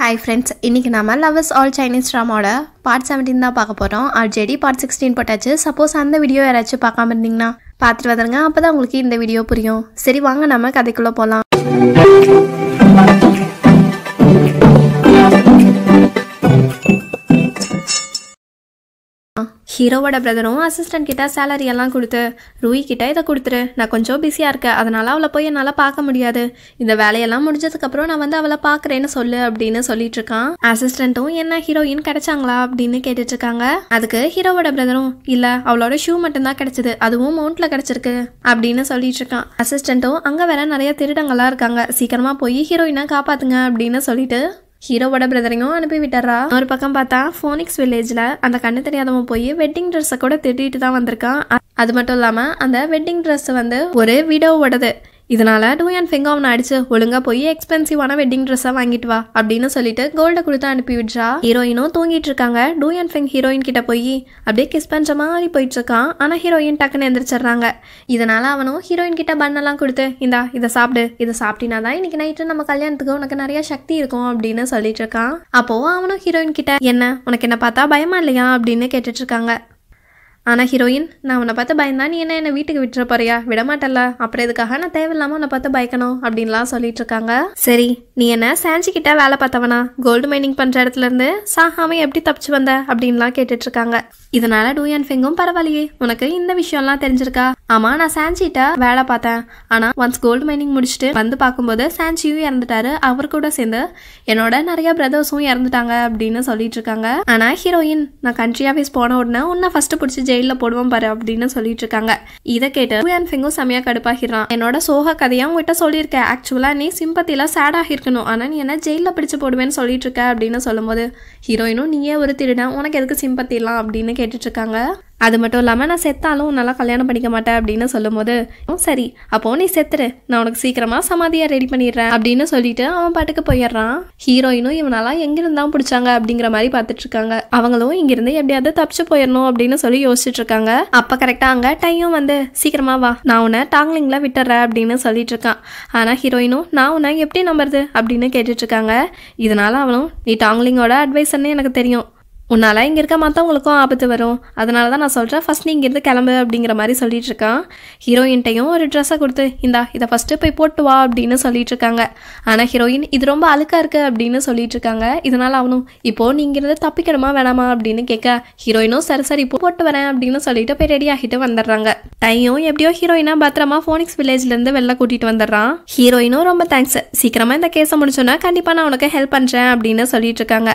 hi friends இன்றைக்கி நம்ம loves all Chinese ட்ராமாவோட பார்ட் செவன்டீன் தான் பார்க்க போகிறோம் ஆல்ரெடி பார்ட் சிக்ஸ்டீன் போட்டாச்சு சப்போஸ் அந்த வீடியோ யாராச்சும் பார்க்காம இருந்தீங்கன்னா பார்த்துட்டு வந்துருங்க அப்போ தான் உங்களுக்கு இந்த வீடியோ புரியும் சரி வாங்க நம்ம கதைக்குள்ளே போகலாம் ஹீரோவோட பிரதரும் அசிஸ்டன்ட் கிட்ட சேலரி எல்லாம் கொடுத்து ரூஹி கிட்ட இதை கொடுத்துரு நான் கொஞ்சம் பிஸியாக இருக்கேன் அதனால் அவளை போய் என்னால் பார்க்க முடியாது இந்த வேலையெல்லாம் முடிஞ்சதுக்கப்புறம் நான் வந்து அவளை பார்க்குறேன்னு சொல்லு அப்படின்னு சொல்லிட்டு இருக்கான் அசிஸ்டண்ட்டும் என்ன ஹீரோயின் கிடைச்சாங்களா அப்படின்னு கேட்டுட்டு இருக்காங்க அதுக்கு ஹீரோவோட பிரதரும் இல்லை அவளோட ஷூ மட்டும்தான் கிடைச்சது அதுவும் மவுண்ட்ல கிடைச்சிருக்கு அப்படின்னு சொல்லிட்டு இருக்கான் அசிஸ்டண்ட்டும் அங்கே வேற நிறைய திருடங்கள்லாம் இருக்காங்க சீக்கிரமாக போய் ஹீரோயினை காப்பாத்துங்க அப்படின்னு சொல்லிட்டு ஹீரோவோட பிரதரையும் அனுப்பி விட்டுறா ஒரு பக்கம் பார்த்தா ஃபோனிக்ஸ் வில்லேஜில் அந்த கண்ணு தெரியாதவன் போய் வெட்டிங் ட்ரெஸ்ஸை கூட திட்டிட்டு தான் வந்திருக்கான் அது மட்டும் இல்லாமல் அந்த வெட்டிங் ட்ரெஸ் வந்து ஒரு விடோவோடது இதனால் அண்ட் ஃபிங்கோ அவனை அடிச்சு ஒழுங்காக போய் எக்ஸ்பென்சிவான வெட்டிங் ட்ரெஸ்ஸை வாங்கிட்டு வா அப்படின்னு சொல்லிட்டு கோல்டை கொடுத்து அனுப்பி விட்றா ஹீரோயினும் தூங்கிட்டு இருக்காங்க அண்ட் ஃபிங் ஹீரோயின் கிட்ட போய் அப்படியே கிஸ் பண்ணுற மாதிரி போயிட்டு இருக்கான் ஆனால் ஹீரோயின் டக்குன்னு எந்திரிச்சிடுறாங்க இதனால அவனும் ஹீரோயின் கிட்ட பண்ணெல்லாம் கொடுத்து இந்தா இதை சாப்பிடு இதை சாப்பிட்டினா தான் இன்னைக்கு நைட்டு நம்ம கல்யாணத்துக்கு உனக்கு நிறைய சக்தி இருக்கும் அப்படின்னு சொல்லிட்டு இருக்கான் அப்போ அவனும் ஹீரோயின் கிட்ட என்ன உனக்கு என்ன பார்த்தா பயமா இல்லையா அப்படின்னு கேட்டுட்டு இருக்காங்க ஆனால் ஹீரோயின் நான் உன்னை பார்த்து பயந்தா நீ என்ன என்னை வீட்டுக்கு விட்டுற போறியா விடமாட்டல்ல அப்புறம் இதுக்காக நான் தேவையில்லாம உன்னை பார்த்து பயக்கணும் அப்படின்லாம் சொல்லிட்டு இருக்காங்க சரி நீ என்ன சாஞ்சி கிட்ட வேலை பார்த்தவனா கோல்டு மைனிங் பண்ணுற இடத்துல இருந்து சாகாம எப்படி தப்பிச்சு வந்த அப்படின்லாம் கேட்டுட்டு இருக்காங்க இதனால டூயன் ஃபிங்கும் பரவாயில்லையே உனக்கு இந்த விஷயம்லாம் தெரிஞ்சிருக்கா ஆமா நான் சாஞ்சிட்ட வேலை பார்த்தேன் ஆனா ஒன்ஸ் கோல்டு மைனிங் முடிச்சுட்டு வந்து பார்க்கும்போது சாஞ்சியும் இறந்துட்டாரு அவர் கூட சேர்ந்து என்னோட நிறைய பிரதர்ஸும் இறந்துட்டாங்க அப்படின்னு சொல்லிட்டு இருக்காங்க ஆனா ஹீரோயின் நான் கண்ட்ரி ஆஃபீஸ் போன உடனே உன்னை ஃபர்ஸ்ட் பிடிச்சி ஜெயிலில் போடுவோம் பாரு அப்படின்னு சொல்லிட்டு இருக்காங்க இதை கேட்டு டூயன் ஃபிங்கும் செமையா கடுப்பாகிறான் என்னோட சோக கதையா உங்ககிட்ட சொல்லியிருக்கேன் ஆக்சுவலா நீ சிம்பத்தில சேடாக இருக்கணும் ஆனா நீ என்ன ஜெயிலில் பிடிச்சு போடுவேன்னு சொல்லிட்டு இருக்க அப்படின்னு சொல்லும்போது ஹீரோயினும் நீயே ஒரு திருடன் உனக்கு எதுக்கு சிம்பத்திலாம் அப்படின்னு கேட்டுட்ருக்காங்க அது மட்டும் இல்லாமல் நான் செத்தாலும் உன்னால் கல்யாணம் பண்ணிக்க மாட்டேன் அப்படின்னு சொல்லும் போது சரி அப்போ நீ செத்துரு நான் உனக்கு சீக்கிரமாக சமாதியாக ரெடி பண்ணிடுறேன் அப்படின்னு சொல்லிட்டு அவன் பாட்டுக்கு போயிடுறான் ஹீரோயினும் இவனாலாம் எங்கிருந்தான் பிடிச்சாங்க அப்படிங்கிற மாதிரி பார்த்துட்டு இருக்காங்க அவங்களும் இங்கிருந்து எப்படியாவது தப்பிச்சு போயிடணும் அப்படின்னு சொல்லி யோசிச்சுட்டு இருக்காங்க அப்போ கரெக்டாக அங்கே டையும் வந்து சீக்கிரமாக வா நான் உன்னை டாங்லிங்கில் விட்டுறேன் அப்படின்னு சொல்லிட்டு இருக்கான் ஆனால் ஹீரோயினும் நான் உன்னை எப்படி நம்புறது அப்படின்னு கேட்டுட்டு இருக்காங்க இதனால அவனும் நீ டாங்லிங்கோட அட்வைஸ் எனக்கு தெரியும் உன்னால் இங்கே இருக்க மற்றவங்களுக்கும் ஆபத்து வரும் அதனால தான் நான் சொல்கிறேன் ஃபஸ்ட் நீ இங்கேருந்து கிளம்பு அப்படிங்கிற மாதிரி சொல்லிட்டு இருக்கான் ஹீரோயின்ட்டையும் ஒரு ட்ரெஸ்ஸை கொடுத்து இந்தா இதை ஃபஸ்ட்டு போய் போட்டு வா அப்படின்னு சொல்லிட்டு இருக்காங்க ஆனால் ஹீரோயின் இது ரொம்ப அழுக்காக இருக்குது அப்படின்னு சொல்லிட்டு இருக்காங்க இதனால் அவனும் இப்போ நீ இங்கேருந்து தப்பிக்கணுமா வேணாமா அப்படின்னு கேட்க ஹீரோயினும் சரி சரி இப்போ போட்டு வரேன் அப்படின்னு சொல்லிட்டு போய் ரெடி ஆகிட்டு வந்துடுறாங்க டையும் எப்படியோ ஹீரோயினா பத்திரமா ஃபோனிக்ஸ் வில்லேஜ்லேருந்து வெளில கூட்டிகிட்டு வந்துடுறான் ஹீரோயினும் ரொம்ப தேங்க்ஸ் சீக்கிரமாக இந்த கேஸை முடிச்சோன்னா கண்டிப்பாக நான் உனக்கு ஹெல்ப் பண்ணுறேன் அப்படின்னு சொல்லிட்டு இருக்காங்க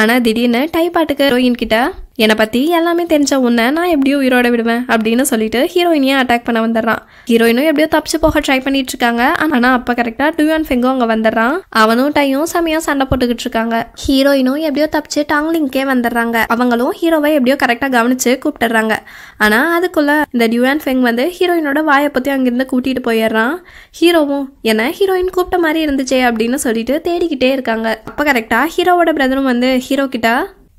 ஆனால் திடீர்னு டைப்பாட்டு பாட்டுக்கு ஹீரோயின் கிட்ட என்னை பத்தி எல்லாமே தெரிஞ்ச உன்ன நான் எப்படியோ உயிரோட விடுவேன் அப்படின்னு சொல்லிட்டு ஹீரோயினையும் அட்டாக் பண்ண வந்துடுறான் ஹீரோயினும் எப்படியோ தப்பிச்சு போக ட்ரை பண்ணிட்டு இருக்காங்க ஆனா அப்ப அப்போ டூ அண்ட் ஃபெங்கும் அங்க வந்துடுறான் அவனும் டையும் செமையாக சண்டை போட்டுக்கிட்டு இருக்காங்க ஹீரோயினும் எப்படியோ தப்பிச்சு டாங்லிங்கே வந்துடுறாங்க அவங்களும் ஹீரோவை எப்படியோ கரெக்டாக கவனிச்சு கூப்பிட்டுறாங்க ஆனா அதுக்குள்ள இந்த டியூ அண்ட் ஃபெங் வந்து ஹீரோயினோட வாயை பத்தி அங்கிருந்து கூட்டிட்டு போயிடுறான் ஹீரோவும் என்ன ஹீரோயின் கூப்பிட்ட மாதிரி இருந்துச்சே அப்படின்னு சொல்லிட்டு தேடிக்கிட்டே இருக்காங்க அப்போ கரெக்டா ஹீரோவோட பிரதரும் வந்து ஹீரோ கிட்ட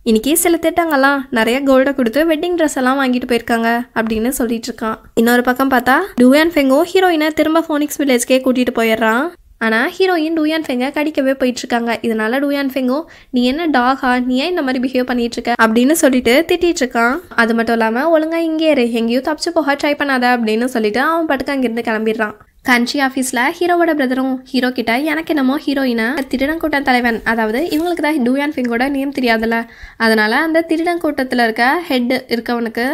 இன்னைக்கே சில திட்டங்கள்லாம் நிறைய கோல்டை கொடுத்து வெட்டிங் ட்ரெஸ் எல்லாம் வாங்கிட்டு போயிருக்காங்க அப்படின்னு சொல்லிட்டு இருக்கான் இன்னொரு பக்கம் பார்த்தா டூயான் ஃபெங்கோ ஹீரோயினை திரும்ப ஃபோனிக்ஸ் வில்லேஜ்க்கே கூட்டிட்டு போயிடுறான் ஆனால் ஹீரோயின் டூயான் ஃபெங்கை கடிக்கவே போயிட்டு இருக்காங்க இதனால டூயான் ஃபெங்கோ நீ என்ன டாகா நீ ஏன் இந்த மாதிரி பிஹேவ் பண்ணிட்டு இருக்க அப்படின்னு சொல்லிட்டு திட்டிட்டு இருக்கான் அது மட்டும் இல்லாமல் ஒழுங்காக இங்கே இரு எங்கேயும் தப்பிச்சு போக ட்ரை பண்ணாத அப்படின்னு சொல்லிட்டு அவன் பாட்டுக்கு அங்கிருந்து கிளம்பிடுறான் கன்ஷி ஆஃபீஸில் ஹீரோவோட பிரதரும் ஹீரோ கிட்ட எனக்கு என்னமோ ஹீரோயினா திருடங்கூட்டம் தலைவன் அதாவது இவங்களுக்கு தான் டூ அண்ட் ஃபிங்கோட நேம் தெரியாதுல்ல அதனால் அந்த திருடங்கூட்டத்தில் இருக்க ஹெட் இருக்கவனுக்கு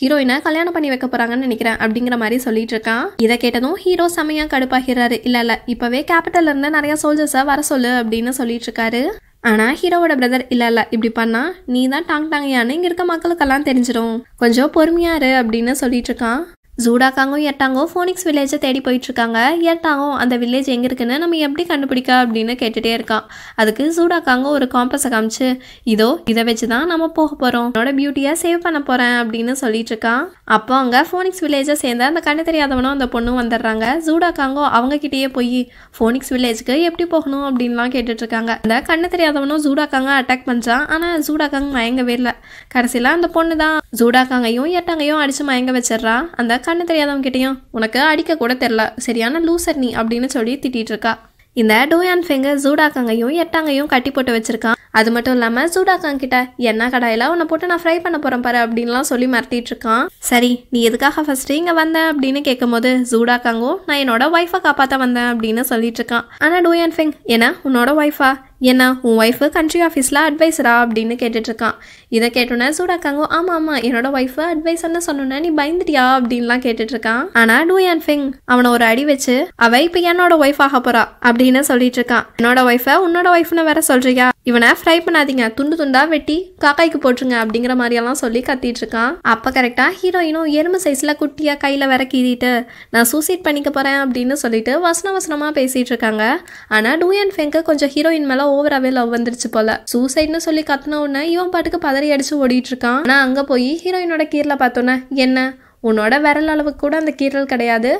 ஹீரோயினை கல்யாணம் பண்ணி வைக்க போகிறாங்கன்னு நினைக்கிறேன் அப்படிங்கிற மாதிரி சொல்லிட்டு இருக்கான் இதை கேட்டதும் ஹீரோ செமையா கடுப்பாகிறாரு இல்ல இல்ல இப்போவே கேபிட்டல் இருந்து நிறைய சோல்ஜர்ஸை வர சொல்லு அப்படின்னு சொல்லிட்டு இருக்காரு ஆனால் ஹீரோவோட பிரதர் இல்ல இல்ல இப்படி பண்ணா நீ தான் டாங் டாங்யான்னு இங்கே இருக்க மக்களுக்கெல்லாம் தெரிஞ்சிடும் கொஞ்சம் பொறுமையாரு அப்படின்னு சொல்லிட்டு இருக்கான் ஜூடாக்காங்கும் எட்டாங்கோ ஃபோனிக்ஸ் வில்லேஜை தேடி போயிட்டுருக்காங்க எட்டாங்கோ அந்த வில்லேஜ் எங்கே இருக்குன்னு நம்ம எப்படி கண்டுபிடிக்க அப்படின்னு கேட்டுகிட்டே இருக்கான் அதுக்கு ஜூடாக்காங்க ஒரு காம்பஸை காமிச்சு இதோ இதை வச்சு தான் நம்ம போக போகிறோம் என்னோட பியூட்டியாக சேவ் பண்ண போகிறேன் அப்படின்னு சொல்லிட்டு இருக்கான் அப்போ அங்கே ஃபோனிக்ஸ் வில்லேஜை சேர்ந்த அந்த கண்ணு தெரியாதவனும் அந்த பொண்ணும் வந்துடுறாங்க ஜூடாக்காங்கோ அவங்கக்கிட்டேயே போய் ஃபோனிக்ஸ் வில்லேஜுக்கு எப்படி போகணும் அப்படின்லாம் கேட்டுட்ருக்காங்க அந்த கண்ணு தெரியாதவனும் ஜூடாக்காங்க அட்டாக் பண்ணுறான் ஆனால் ஜூடாக்காங்க மயங்கவே இல்லை கடைசியில் அந்த பொண்ணு தான் ஜூடாக்காங்கையும் எட்டாங்கையும் அடித்து மயங்க வச்சிடுறான் அந்த கண்ணு கிட்டையும் உனக்கு அடிக்க கூட தெரில சரியான லூசர் நீ அப்படின்னு சொல்லி திட்டிகிட்டு இருக்கா இந்த அண்ட் ஃபிங்கர் ஜூடாக்காங்கையும் எட்டாங்கையும் கட்டி போட்டு வச்சிருக்கான் அது மட்டும் இல்லாமல் சூடாக்கான் கிட்ட என்ன கடாயில் உன்னை போட்டு நான் ஃப்ரை பண்ண போகிறேன் பாரு அப்படின்லாம் சொல்லி மிரட்டிட்டு இருக்கான் சரி நீ எதுக்காக ஃபர்ஸ்ட் இங்கே வந்த அப்படின்னு கேட்கும்போது ஜூடாக்காங்கோ நான் என்னோட ஒய்ஃபை காப்பாற்ற வந்தேன் அப்படின்னு சொல்லிட்டு இருக்கான் ஆனால் டூ அண்ட் ஃபிங் ஏன்னா உன்னோட ஒய்ஃபா ஏன்னா உன் ஒய்ஃபு கண்ட்ரி ஆஃபீஸில் அட்வைஸரா அப்படின்னு கேட்டுட்ருக்கான் இதை கேட்டோன்னே சூடாக்காங்கோ ஆமாம் ஆமாம் என்னோட ஒய்ஃபு அட்வைஸர்னு சொன்னோன்னே நீ பயந்துட்டியா அப்படின்லாம் கேட்டுட்ருக்கான் ஆனால் டூ அண்ட் ஃபிங் அவனை ஒரு அடி வச்சு அவ இப்போ என்னோட ஒய்ஃப் ஆக போறா அப்படின்னு சொல்லிட்டு இருக்கான் என்னோட ஒய்ஃபை உன்னோட ஒய்ஃப்னு வேற சொல்றியா இவனை ஃப்ரை பண்ணாதீங்க துண்டு துண்டா வெட்டி காக்காய்க்கு போட்டுருங்க அப்படிங்கிற மாதிரியெல்லாம் சொல்லி கத்திட்டு இருக்கான் அப்போ கரெக்டாக ஹீரோயினும் எறும்பு சைஸில் குட்டியாக கையில் வேற கீறிட்டு நான் சூசைட் பண்ணிக்க போகிறேன் அப்படின்னு சொல்லிட்டு வசன வசனமாக பேசிகிட்டு இருக்காங்க ஆனால் டூ அண்ட் ஃபெங்க்கு கொஞ்சம் ஹீரோயின் மேலே ஓவராகவே லவ் வந்துருச்சு போல சூசைட்னு சொல்லி கத்தின உடனே இவன் பாட்டுக்கு பதறி அடிச்சு ஓடிட்டு இருக்கான் ஆனால் அங்கே போய் ஹீரோயினோட கீரலை பார்த்தோன்னே என்ன உன்னோட விரல் அளவுக்கு கூட அந்த கீரல் கிடையாது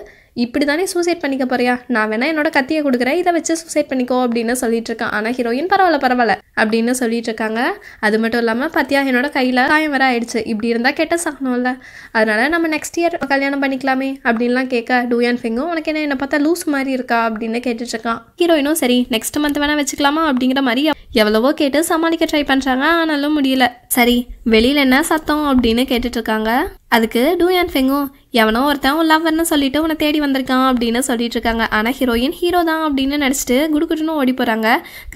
இப்படி தானே சூசைட் பண்ணிக்க போறியா நான் வேணா என்னோட கத்தியை கொடுக்குறேன் இதை வச்சு சூசைட் பண்ணிக்கோ அப்படின்னு சொல்லிட்டு இருக்கான் ஆனால் ஹீரோயின் பரவாயில்ல பரவாயில்ல அப்படின்னு சொல்லிட்டு இருக்காங்க அது மட்டும் இல்லாமல் பத்தியா என்னோட கையில் காயம் வர ஆயிடுச்சு இப்படி இருந்தால் கெட்ட சாகணும்ல அதனால நம்ம நெக்ஸ்ட் இயர் கல்யாணம் பண்ணிக்கலாமே அப்படின்லாம் கேட்க அண்ட் ஃபிங்கும் உனக்கு என்ன என்ன பார்த்தா லூஸ் மாதிரி இருக்கா அப்படின்னு கேட்டுட்டு இருக்கான் ஹீரோயினும் சரி நெக்ஸ்ட் மந்த் வேணா வச்சுக்கலாமா அப்படிங்கிற மாதிரி எவ்வளவோ கேட்டு சமாளிக்க ட்ரை பண்ணுறாங்க ஆனாலும் முடியல சரி வெளியில் என்ன சத்தம் அப்படின்னு இருக்காங்க அதுக்கு டூ அண்ட் ஃபெங்கும் எவனோ ஒருத்தன் உன் லவ்வர்னு சொல்லிட்டு உன்னை தேடி வந்திருக்கான் அப்படின்னு சொல்லிட்டு இருக்காங்க ஆனால் ஹீரோயின் ஹீரோ தான் அப்படின்னு நினச்சிட்டு குடுக்குட்டுன்னு ஓடி போகிறாங்க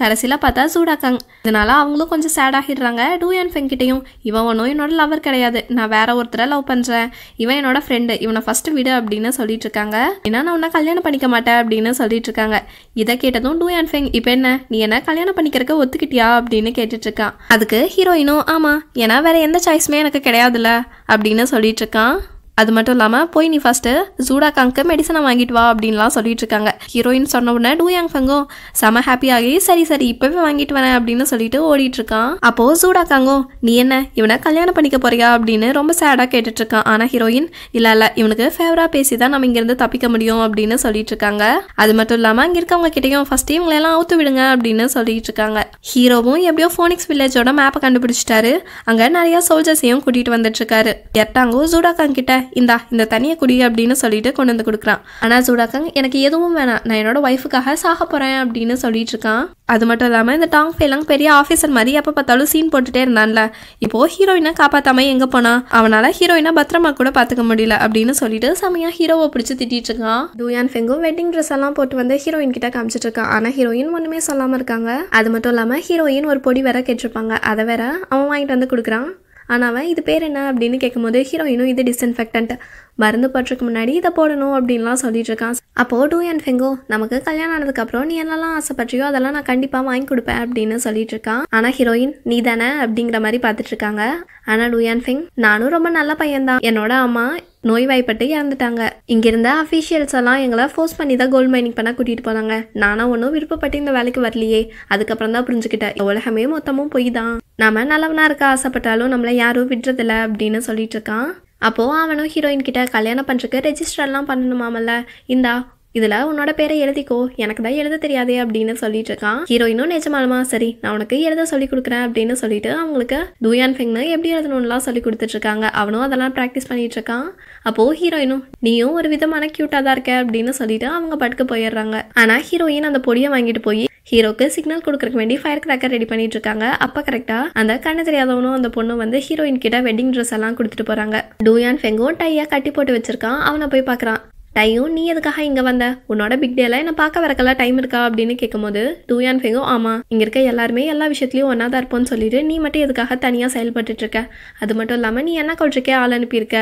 கடைசியில் பார்த்தா சூடாக்காங்க இதனால அவங்களும் கொஞ்சம் சேட் ஆகிடுறாங்க டூ என் ஃபெங் கிட்டையும் இவன் ஒன்றும் என்னோட லவர் கிடையாது நான் வேற ஒருத்தரை லவ் பண்ணுறேன் இவன் என்னோட ஃப்ரெண்டு இவனை ஃபர்ஸ்ட் விடு அப்படின்னு சொல்லிட்டு இருக்காங்க ஏன்னா நான் உன்னை கல்யாணம் பண்ணிக்க மாட்டேன் அப்படின்னு சொல்லிட்டு இருக்காங்க இதை கேட்டதும் டூ என் ஃபெங் இப்போ என்ன நீ என்ன கல்யாணம் பண்ணிக்கிறக்க ஒத்துக்கிட்டியா அப்படின்னு கேட்டுட்டு இருக்கான் அதுக்கு ஹீரோயினும் ஆமாம் ஏன்னா வேற எந்த சாய்ஸுமே எனக்கு கிடையாதுல்ல அப்படின்னு சொல்லிட்டு இருக்கான் அது மட்டும் இல்லாமல் போய் நீ ஃபஸ்ட்டு ஜூடாக்காங்க்கு மெடிசனை வாங்கிட்டு வா அப்படின்லாம் சொல்லிட்டு இருக்காங்க ஹீரோயின் சொன்ன உடனே டூயாங் ஃபங்கோ செம ஹாப்பியாகி சரி சரி இப்போவே வாங்கிட்டு வரேன் அப்படின்னு சொல்லிட்டு ஓடிட்டு இருக்கான் அப்போ காங்கோ நீ என்ன இவனை கல்யாணம் பண்ணிக்க போறியா அப்படின்னு ரொம்ப சேடாக கேட்டுட்டு இருக்கான் ஆனால் ஹீரோயின் இல்லை இல்லை இவனுக்கு ஃபேவரா பேசி தான் நம்ம இங்கேருந்து தப்பிக்க முடியும் அப்படின்னு சொல்லிட்டு இருக்காங்க அது மட்டும் இல்லாமல் இங்கே இருக்கவங்க கிட்டையும் ஃபர்ஸ்ட் இவங்களெல்லாம் அவுத்து விடுங்க அப்படின்னு சொல்லிட்டு இருக்காங்க ஹீரோவும் எப்படியோ ஃபோனிக்ஸ் வில்லேஜோட மேப்பை கண்டுபிடிச்சிட்டாரு அங்கே நிறைய சோல்ஜர்ஸையும் கூட்டிகிட்டு வந்துட்டு இருக்காரு எட்டாங்கோ ஜூடாக்காங் கிட்ட இந்தா இந்த தண்ணியை குடி அப்படின்னு சொல்லிட்டு கொண்டு வந்து கொடுக்குறான் ஆனால் சூடாக்கங்க எனக்கு எதுவும் வேணாம் நான் என்னோட ஒய்ஃபுக்காக சாக போகிறேன் அப்படின்னு சொல்லிட்டு இருக்கான் அது மட்டும் இல்லாமல் இந்த டாங் ஃபேலாங் பெரிய ஆஃபீஸர் மாதிரி எப்போ பார்த்தாலும் சீன் போட்டுட்டே இருந்தான்ல இப்போது ஹீரோயினை காப்பாற்றாம எங்கே போனான் அவனால் ஹீரோயினை பத்திரமா கூட பார்த்துக்க முடியல அப்படின்னு சொல்லிட்டு செமையாக ஹீரோவை பிடிச்சி திட்டிகிட்டு இருக்கான் டூயான் ஃபெங்கும் வெட்டிங் ட்ரெஸ் எல்லாம் போட்டு வந்து ஹீரோயின் கிட்ட காமிச்சிட்டு இருக்கான் ஆனால் ஹீரோயின் ஒன்றுமே சொல்லாமல் இருக்காங்க அது மட்டும் இல்லாமல் ஹீரோயின் ஒரு பொடி வேற கேட்டிருப்பாங்க அதை வேற அவன் வாங்கிட்டு வந்து கொடுக்குறான் ஆனால் அவன் இது பேர் என்ன அப்படின்னு கேட்கும்போது ஹீரோயினும் இது டிஸ்இன்ஃபெக்டன்ட் மருந்து போட்டுறதுக்கு முன்னாடி இதை போடணும் அப்படின்லாம் சொல்லிட்டு இருக்கான் அப்போ டூ அண்ட் ஃபெங்கோ நமக்கு கல்யாணம் ஆனதுக்கப்புறம் நீ என்னெல்லாம் ஆசைப்பட்டியோ அதெல்லாம் நான் கண்டிப்பாக வாங்கி கொடுப்பேன் அப்படின்னு சொல்லிட்டு இருக்கான் ஆனால் ஹீரோயின் நீ தானே அப்படிங்கிற மாதிரி பார்த்துட்டு இருக்காங்க ஆனால் டூ அண்ட் ஃபெங் நானும் ரொம்ப நல்ல பையன்தான் என்னோட அம்மா நோய்வாய்ப்பட்டு இறந்துட்டாங்க இங்கிருந்த அஃபீஷியல்ஸ் எல்லாம் எங்களை ஃபோர்ஸ் பண்ணி தான் கோல்டு மைனிங் பண்ண கூட்டிகிட்டு போனாங்க நானும் ஒன்றும் விருப்பப்பட்டு இந்த வேலைக்கு வரலையே அதுக்கப்புறம் தான் புரிஞ்சுக்கிட்டேன் உலகமே மொத்தமும் பொய் தான் நாம நல்லவனாக இருக்க ஆசைப்பட்டாலும் நம்மளை யாரும் விடுறதில்ல அப்படின்னு சொல்லிட்டு இருக்கான் அப்போது அவனும் ஹீரோயின் கிட்ட கல்யாணம் பண்ணுறதுக்கு ரெஜிஸ்டர்லாம் பண்ணணுமாமல்ல இந்தா இதில் உன்னோட பேரை எழுதிக்கோ எனக்கு தான் எழுத தெரியாது அப்படின்னு சொல்லிட்டு இருக்கான் ஹீரோயினும் நிஜமாலுமா சரி நான் உனக்கு எழுத சொல்லி கொடுக்குறேன் அப்படின்னு சொல்லிட்டு அவங்களுக்கு தூயான் ஃபெங்னு எப்படி எழுதணும்லாம் சொல்லி கொடுத்துட்டு இருக்காங்க அவனும் அதெல்லாம் ப்ராக்டிஸ் பண்ணிட்டு இருக்கான் அப்போ ஹீரோயினும் நீயும் ஒரு விதமான கியூட்டா தான் இருக்க அப்படின்னு சொல்லிட்டு அவங்க பட்டுக்க போயிடுறாங்க ஆனால் ஹீரோயின் அந்த பொடியை வாங்கிட்டு போய் ஹீரோக்கு சிக்னல் கொடுக்கறக்கு வேண்டி ஃபயர் கிராக்கர் ரெடி பண்ணிட்டு இருக்காங்க அப்ப கரெக்டா அந்த கண்ணு தெரியாதவனும் அந்த பொண்ணும் வந்து ஹீரோயின் கிட்ட வெட்டிங் ட்ரெஸ் எல்லாம் கொடுத்துட்டு போறாங்க டூயான் ஃபெங்கோ டையா கட்டி போட்டு வச்சிருக்கான் அவனை போய் பாக்குறான் டையும் நீ எதுக்காக இங்கே வந்த உன்னோட பிக் டேல என்ன பார்க்க வரக்கெல்லாம் டைம் இருக்கா அப்படின்னு கேட்கும்போது டூயான் ஃபெங்கும் ஆமாம் இங்கே இருக்க எல்லாருமே எல்லா விஷயத்துலையும் ஒன்றா தான் இருப்போம்னு சொல்லிட்டு நீ மட்டும் எதுக்காக தனியாக செயல்பட்டு இருக்க அது மட்டும் இல்லாமல் நீ என்ன கொள்றக்கே ஆள் அனுப்பியிருக்க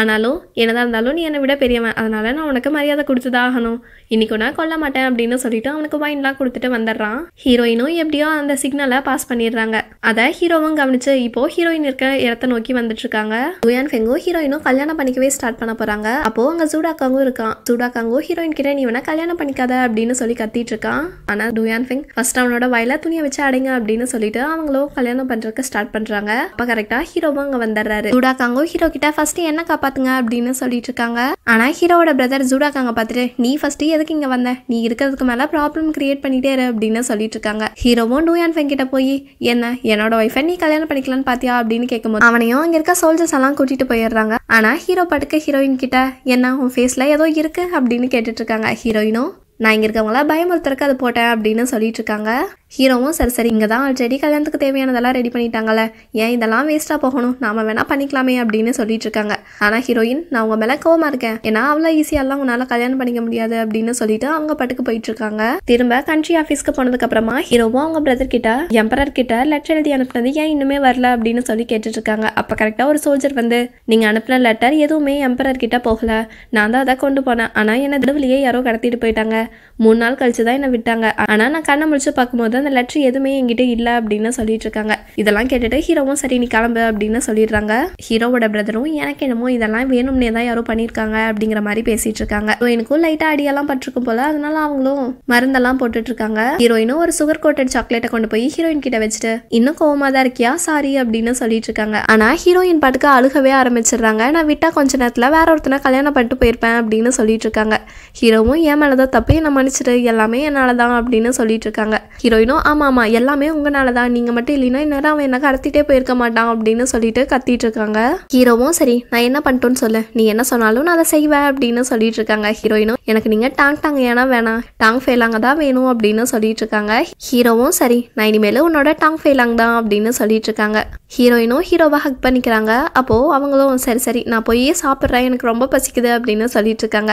ஆனாலும் என்னதான் இருந்தாலும் நீ என்னை விட பெரியவன் அதனால நான் உனக்கு மரியாதை கொடுத்துதான் ஆகணும் இன்னைக்கு நான் கொல்ல மாட்டேன் அப்படின்னு சொல்லிட்டு அவனுக்கு வைன்லாம் கொடுத்துட்டு வந்துடுறான் ஹீரோயினும் எப்படியோ அந்த சிக்னலை பாஸ் பண்ணிடுறாங்க அதை ஹீரோவும் கவனிச்சு இப்போ ஹீரோயின் இருக்க இடத்த நோக்கி வந்துட்டு இருக்காங்க டூயான் ஃபெங்கும் ஹீரோயினும் கல்யாணம் பண்ணிக்கவே ஸ்டார்ட் பண்ண போறாங்க அப்போ அங்கே ஜூடாக்காவும் இருக்கான் சூடாக்காங்கோ ஹீரோயின் கிட்ட நீ வேணா கல்யாணம் பண்ணிக்காத அப்படின்னு சொல்லி கத்திட்டு இருக்கான் ஆனா டுயான் ஃபிங் ஃபர்ஸ்ட் அவனோட வயலா துணியை வச்சு அடைங்க அப்படின்னு சொல்லிட்டு அவங்களும் கல்யாணம் பண்றதுக்கு ஸ்டார்ட் பண்றாங்க அப்ப கரெக்டா ஹீரோவும் அங்க வந்துடுறாரு சூடாக்காங்கோ ஹீரோ கிட்ட ஃபர்ஸ்ட் என்ன காப்பாத்துங்க அப்படின்னு சொல்லிட்டு இருக்காங்க ஆனா ஹீரோவோட பிரதர் காங்க பாத்துட்டு நீ ஃபர்ஸ்ட் எதுக்கு இங்க வந்த நீ இருக்கிறதுக்கு மேல ப்ராப்ளம் கிரியேட் பண்ணிட்டே இரு அப்படின்னு சொல்லிட்டு இருக்காங்க ஹீரோவும் டூயான் ஃபெங் கிட்ட போய் என்ன என்னோட ஒய்ஃபை நீ கல்யாணம் பண்ணிக்கலாம்னு பாத்தியா அப்படின்னு கேட்கும்போது அவனையும் அங்க இருக்க சோல்ஜர்ஸ் எல்லாம் கூட்டிட்டு போயிடுறாங்க ஆனா ஹீரோ பாட்டுக்கு ஹீரோயின் கிட்ட என்ன உன் ஃபேஸ்ல ஏதோ ஏதோ இருக்கு அப்படின்னு கேட்டுட்ருக்காங்க ஹீரோயினும் நான் இங்கே இருக்கவங்களா பயமுறுத்துறக்கு அது போட்டேன் அப்படின்னு சொல்லிட்டு இருக்காங்க ஹீரோவும் சரி சரி இங்கே தான் ஆல்ரெடி கல்யாணத்துக்கு தேவையானதெல்லாம் ரெடி பண்ணிட்டாங்கல்ல ஏன் இதெல்லாம் வேஸ்ட்டாக போகணும் நாம வேணால் பண்ணிக்கலாமே அப்படின்னு சொல்லிட்டு இருக்காங்க ஆனால் ஹீரோயின் நான் உங்கள் மேலே கோவமாக இருக்கேன் ஏன்னா அவ்வளோ ஈஸியாகலாம் உன்னால் கல்யாணம் பண்ணிக்க முடியாது அப்படின்னு சொல்லிட்டு அவங்க பட்டுக்கு போயிட்டு இருக்காங்க திரும்ப கண்ட்ரி ஆஃபீஸ்க்கு போனதுக்கப்புறமா ஹீரோவும் அவங்க பிரதர் கிட்ட எம்பரர் கிட்ட லெட்டர் எழுதி அனுப்புனது ஏன் இன்னுமே வரல அப்படின்னு சொல்லி கேட்டுட்டு இருக்காங்க அப்போ கரெக்டாக ஒரு சோல்ஜர் வந்து நீங்கள் அனுப்பின லெட்டர் எதுவுமே எம்பரர் கிட்ட போகல நான் தான் அதை கொண்டு போனேன் ஆனால் என்னை தடவுலையே யாரோ கடத்திட்டு போயிட்டாங்க மூணு நாள் கழிச்சு தான் என்னை விட்டாங்க ஆனால் நான் கண்ணை முடிச்சு பார்க்கும்போது அந்த லெட்ரு எதுவுமே என்கிட்ட இல்லை அப்படின்னு சொல்லிட்டு இருக்காங்க இதெல்லாம் கேட்டுட்டு ஹீரோவும் சரி நீ கிளம்பு அப்படின்னு சொல்லிடுறாங்க ஹீரோவோட பிரதரும் எனக்கு என்னமோ இதெல்லாம் வேணும்னே தான் யாரோ பண்ணியிருக்காங்க அப்படிங்கிற மாதிரி பேசிட்டு இருக்காங்க எனக்கும் லைட்டா அடியெல்லாம் பட்டிருக்கும் போல அதனால அவங்களும் மருந்தெல்லாம் போட்டுட்டு இருக்காங்க ஹீரோயினும் ஒரு சுகர் கோட்டட் சாக்லேட்டை கொண்டு போய் ஹீரோயின் கிட்ட வச்சுட்டு இன்னும் கோவமா தான் இருக்கியா சாரி அப்படின்னு சொல்லிட்டு இருக்காங்க ஆனா ஹீரோயின் பாட்டுக்கு அழுகவே ஆரம்பிச்சிடுறாங்க நான் விட்டா கொஞ்ச நேரத்துல வேற ஒருத்தனை கல்யாணம் பண்ணிட்டு போயிருப்பேன் அப்படின்னு சொல்லிட்டு இருக்காங்க ஹீரோவும் ஏன் மேலதான் தப்பு என்ன மன்னிச்சிட்டு எல்லாமே என்னாலதான் அப்படின்னு சொல்லிட்டு இருக்காங்க ஹீரோயினும் அப்படின்னும் ஆமாம் ஆமாம் எல்லாமே உங்களால தான் நீங்கள் மட்டும் இல்லைன்னா இந்நேரம் அவன் என்ன கடத்திட்டே போயிருக்க மாட்டான் அப்படின்னு சொல்லிட்டு கத்திட்டு இருக்காங்க ஹீரோவும் சரி நான் என்ன பண்ணிட்டோன்னு சொல்லு நீ என்ன சொன்னாலும் நான் அதை செய்வேன் அப்படின்னு சொல்லிட்டு இருக்காங்க ஹீரோயினும் எனக்கு நீங்கள் டாங் டாங் ஏன்னா வேணாம் டாங் ஃபெயிலாங்க தான் வேணும் அப்படின்னு சொல்லிட்டு இருக்காங்க ஹீரோவும் சரி நான் இனிமேல் உன்னோட டாங் ஃபெயிலாங் தான் அப்படின்னு சொல்லிட்டு இருக்காங்க ஹீரோயினும் ஹீரோவாக ஹக் பண்ணிக்கிறாங்க அப்போது அவங்களும் சரி சரி நான் போய் சாப்பிட்றேன் எனக்கு ரொம்ப பசிக்குது அப்படின்னு சொல்லிட்டு இருக்காங்க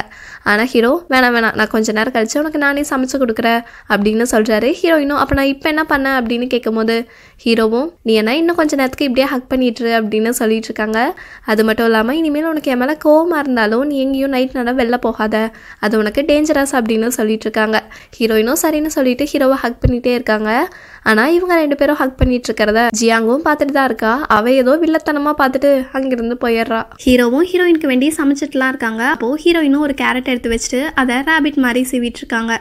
ஆனால் ஹீரோ வேணாம் வேணாம் நான் கொஞ்ச நேரம் கழிச்சு உனக்கு நானே சமைச்சு கொடுக்குறேன் அப்படின்னு சொல்கிறாரு ஹீரோயினும் அப்போ நான் இப்போ என்ன பண்ணேன் அப்படின்னு கேட்கும் போது ஹீரோவும் நீ என்ன இன்னும் கொஞ்சம் நேரத்துக்கு இப்படியே ஹக் பண்ணிட்டுரு அப்படின்னு சொல்லிட்டு இருக்காங்க அது மட்டும் இல்லாமல் இனிமேல் உனக்கு என் மேலே கோவமாக இருந்தாலும் நீ எங்கேயும் நைட் நேரம் வெளில போகாத அது உனக்கு டேஞ்சரஸ் அப்படின்னு சொல்லிட்டு இருக்காங்க ஹீரோயினும் சரின்னு சொல்லிட்டு ஹீரோவை ஹக் பண்ணிகிட்டே இருக்காங்க ஆனால் இவங்க ரெண்டு பேரும் ஹக் பண்ணிட்டு இருக்கிறத ஜியாங்கும் பார்த்துட்டு தான் இருக்கா அவ ஏதோ வில்லத்தனமாக பார்த்துட்டு அங்கிருந்து போயிடுறா ஹீரோவும் ஹீரோயினுக்கு வேண்டி சமைச்சிட்டுலாம் இருக்காங்க அப்போது ஹீரோயினும் ஒரு கேரட் எடுத்து வச்சுட்டு அதை ரேபிட் மாதிரி சீவிட்டு இருக்காங்க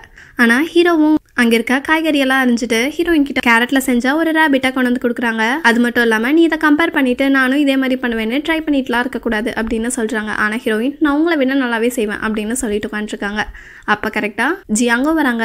ஆனால் ஹீரோவும் அங்கே இருக்க காய்கறியெல்லாம் அறிஞ்சிட்டு ஹீரோயின் கிட்ட கேரட்டில் செஞ்சால் ஒரு ரேபிட்டாக கொண்டு வந்து கொடுக்குறாங்க அது மட்டும் இல்லாமல் நீ இதை கம்பேர் பண்ணிவிட்டு நானும் இதே மாதிரி பண்ணுவேன்னு ட்ரை பண்ணிட்டுலாம் இருக்கக்கூடாது அப்படின்னு சொல்கிறாங்க ஆனால் ஹீரோயின் நான் உங்களை விட நல்லாவே செய்வேன் அப்படின்னு சொல்லிட்டு உட்காந்துருக்காங்க அப்போ கரெக்டாக அங்கே வராங்க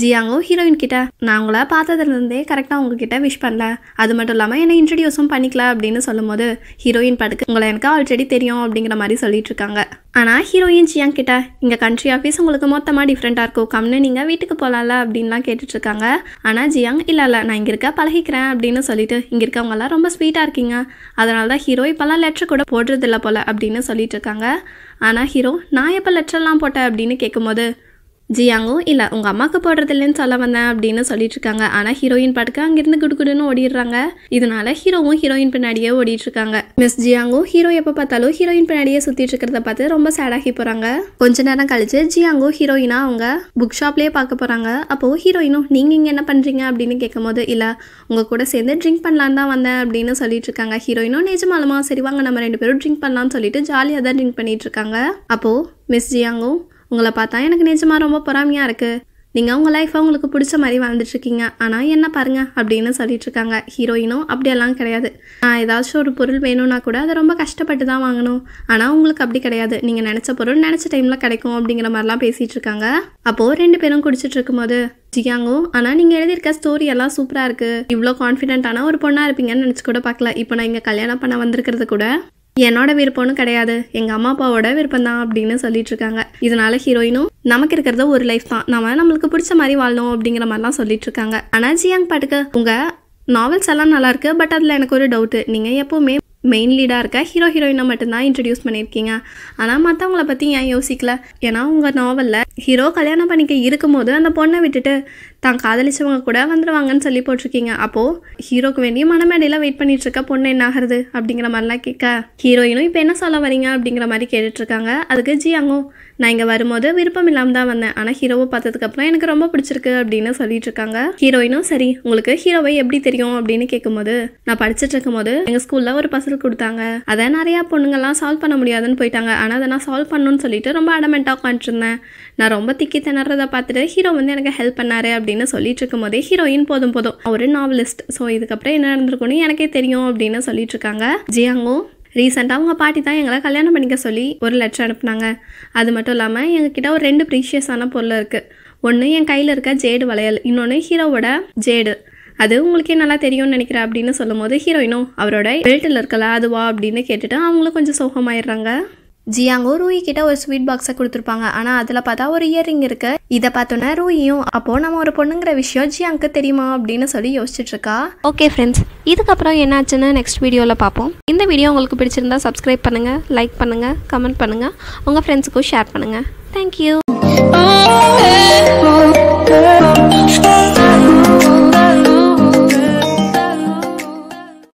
ஜியாங்கும் ஹீரோயின் கிட்ட நான் உங்களை பார்த்ததுலேருந்தே கரெக்டாக உங்ககிட்ட விஷ் பண்ணல அது மட்டும் இல்லாமல் என்னை இன்ட்ரடியூஸும் பண்ணிக்கல அப்படின்னு சொல்லும்போது ஹீரோயின் படுக்கு உங்களை எனக்கு ஆல்ரெடி தெரியும் அப்படிங்கிற மாதிரி சொல்லிட்டு இருக்காங்க ஆனால் ஹீரோயின் ஜியாங் கிட்ட இங்கே கண்ட்ரி ஆஃபீஸ் உங்களுக்கு மொத்தமாக டிஃப்ரெண்ட்டாக இருக்கும் கம்னு நீங்கள் வீட்டுக்கு போகலாம்ல அப்படின்லாம் இருக்காங்க ஆனால் ஜியாங் இல்லை இல்லை நான் இங்கே இருக்க பழகிக்கிறேன் அப்படின்னு சொல்லிட்டு இங்கே இருக்கவங்கெல்லாம் ரொம்ப ஸ்வீட்டாக இருக்கீங்க அதனால தான் ஹீரோ இப்போல்லாம் லெட்ரு கூட போடுறதில்ல போல் அப்படின்னு சொல்லிட்டு இருக்காங்க ஆனால் ஹீரோ நான் எப்போ லெட்டர்லாம் போட்டேன் அப்படின்னு கேட்கும்போது ஜியாங்கோ இல்லை உங்கள் அம்மாவுக்கு போடுறது இல்லைன்னு சொல்ல வந்தேன் அப்படின்னு சொல்லிட்டு இருக்காங்க ஆனால் ஹீரோயின் பாட்டுக்கு அங்கேருந்து குடுக்குடுன்னு ஓடிடுறாங்க இதனால ஹீரோவும் ஹீரோயின் பின்னாடியே ஓடிட்டு இருக்காங்க மிஸ் ஜியாங்கோ ஹீரோ எப்போ பார்த்தாலும் ஹீரோயின் பின்னாடியே சுற்றிட்டு இருக்கிறத பார்த்து ரொம்ப சேடாகி போகிறாங்க கொஞ்ச நேரம் கழிச்சு ஜியாங்கோ ஹீரோயினா அவங்க புக் ஷாப்லேயே பார்க்க போகிறாங்க அப்போ ஹீரோயினும் நீங்கள் இங்கே என்ன பண்ணுறீங்க அப்படின்னு கேட்கும்போது இல்லை உங்கள் கூட சேர்ந்து ட்ரிங்க் பண்ணலான் தான் வந்தேன் அப்படின்னு சொல்லிட்டு இருக்காங்க ஹீரோயினும் நிஜமாலுமா சரி வாங்க நம்ம ரெண்டு பேரும் ட்ரிங்க் பண்ணலாம்னு சொல்லிட்டு ஜாலியாக தான் ட்ரிங்க் பண்ணிட்டு இருக்காங்க அப்போது மிஸ் ஜியாங்கோ உங்களை பார்த்தா எனக்கு நிஜமாக ரொம்ப பொறாமையாக இருக்குது நீங்கள் உங்கள் லைஃப்பை உங்களுக்கு பிடிச்ச மாதிரி வாழ்ந்துட்டுருக்கீங்க ஆனால் என்ன பாருங்கள் அப்படின்னு சொல்லிட்டுருக்காங்க ஹீரோயினும் அப்படியெல்லாம் கிடையாது நான் ஏதாச்சும் ஒரு பொருள் வேணும்னா கூட அதை ரொம்ப கஷ்டப்பட்டு தான் வாங்கணும் ஆனால் உங்களுக்கு அப்படி கிடையாது நீங்கள் நினச்ச பொருள் நினச்ச டைமில் கிடைக்கும் அப்படிங்கிற மாதிரிலாம் பேசிகிட்டு இருக்காங்க அப்போது ரெண்டு பேரும் குடிச்சிட்டு இருக்கும்போது ஜியாங்கும் ஆனால் நீங்கள் எழுதியிருக்க ஸ்டோரி எல்லாம் சூப்பராக இருக்குது இவ்வளோ கான்ஃபிடென்ட்டான ஒரு பொண்ணாக இருப்பீங்கன்னு நினச்சி கூட பார்க்கல இப்போ நான் இங்கே கல்யாணம் பண்ண வந்திருக்கிறது கூட என்னோட விருப்பம்னு கிடையாது எங்க அம்மா அப்பாவோட விருப்பம் தான் அப்படின்னு சொல்லிட்டு இருக்காங்க இதனால ஹீரோயினும் நமக்கு இருக்கிறத ஒரு லைஃப் தான் நம்ம நம்மளுக்கு பிடிச்ச மாதிரி வாழணும் அப்படிங்கிற மாதிரிலாம் சொல்லிட்டு இருக்காங்க ஆனா ஜியாங் பாட்டுக்கு உங்க நாவல்ஸ் எல்லாம் நல்லா இருக்கு பட் அதில் எனக்கு ஒரு டவுட்டு நீங்க எப்போவுமே மெயின் லீடாக இருக்க ஹீரோ ஹீரோயினை மட்டும்தான் இன்ட்ரடியூஸ் பண்ணியிருக்கீங்க ஆனால் மற்றவங்கள பற்றி ஏன் யோசிக்கல ஏன்னா உங்கள் நாவலில் ஹீரோ கல்யாணம் பண்ணிக்க இருக்கும்போது அந்த பொண்ணை விட்டுட்டு தான் காதலிச்சவங்க கூட வந்துடுவாங்கன்னு சொல்லி போட்டிருக்கீங்க அப்போது ஹீரோக்கு வேண்டிய மனமேடையில் வெயிட் பண்ணிகிட்ருக்க பொண்ணு என்ன ஆகிறது அப்படிங்கிற மாதிரிலாம் கேட்க ஹீரோயினும் இப்போ என்ன சொல்ல வரீங்க அப்படிங்கிற மாதிரி கேட்டுட்ருக்காங்க அதுக்கு ஜி அங்கோ நான் இங்கே வரும்போது விருப்பம் இல்லாமல் தான் வந்தேன் ஆனால் ஹீரோவை பார்த்ததுக்கப்புறம் எனக்கு ரொம்ப பிடிச்சிருக்கு அப்படின்னு சொல்லிட்டு இருக்காங்க ஹீரோயினும் சரி உங்களுக்கு ஹீரோவை எப்படி தெரியும் அப்படின்னு கேட்கும்போது நான் படிச்சுட்டு இருக்கும்போது எங்கள் ஸ்கூலில் ஒரு பசல் கொடுத்தாங்க அதை நிறையா பொண்ணுங்கள்லாம் சால்வ் பண்ண முடியாதுன்னு போயிட்டாங்க ஆனால் அதை நான் சால்வ் பண்ணணும்னு சொல்லிட்டு ரொம்ப அடமெண்ட்டாக உட்காந்துருந்தேன் நான் ரொம்ப திக்கி திணறதை பார்த்துட்டு ஹீரோ வந்து எனக்கு ஹெல்ப் பண்ணாரு அப்படின்னு சொல்லிட்டு இருக்கும் போதே ஹீரோயின் போதும் போதும் ஒரு நாவலிஸ்ட் ஸோ இதுக்கப்புறம் என்ன நடந்திருக்கும்னு எனக்கே தெரியும் அப்படின்னு சொல்லிட்டு இருக்காங்க ஜியாங்கோ ரீசெண்டாக அவங்க பாட்டி தான் எங்களை கல்யாணம் பண்ணிக்க சொல்லி ஒரு லெட்டர் அனுப்புனாங்க அது மட்டும் இல்லாமல் எங்ககிட்ட ஒரு ரெண்டு ப்ரீஷியஸான பொருள் இருக்குது ஒன்று என் கையில் இருக்க ஜேடு வளையல் இன்னொன்று ஹீரோவோட ஜேடு அது உங்களுக்கே நல்லா தெரியும்னு நினைக்கிறேன் அப்படின்னு சொல்லும் போது ஹீரோயினும் அவரோட பெல்ட்டில் இருக்கல அதுவா அப்படின்னு கேட்டுட்டு அவங்களும் கொஞ்சம் சோகமாயிடுறாங்க ஜியாங்கும் ரூயி கிட்ட ஒரு ஸ்வீட் பாக்ஸை கொடுத்துருப்பாங்க ஆனால் அதில் பார்த்தா ஒரு இயரிங் இருக்கு இதை பார்த்தோன்னா ரூயும் அப்போது நம்ம ஒரு பொண்ணுங்கிற விஷயம் ஜியாங்க்கு தெரியுமா அப்படின்னு சொல்லி யோசிச்சுட்டு இருக்கா ஓகே ஃப்ரெண்ட்ஸ் இதுக்கப்புறம் என்னாச்சுன்னு நெக்ஸ்ட் வீடியோவில் பார்ப்போம் இந்த வீடியோ உங்களுக்கு பிடிச்சிருந்தா சப்ஸ்கிரைப் பண்ணுங்க லைக் பண்ணுங்கள் கமெண்ட் பண்ணுங்கள் உங்கள் ஃப்ரெண்ட்ஸுக்கும் ஷேர் பண்ணுங்கள் தேங்க்யூ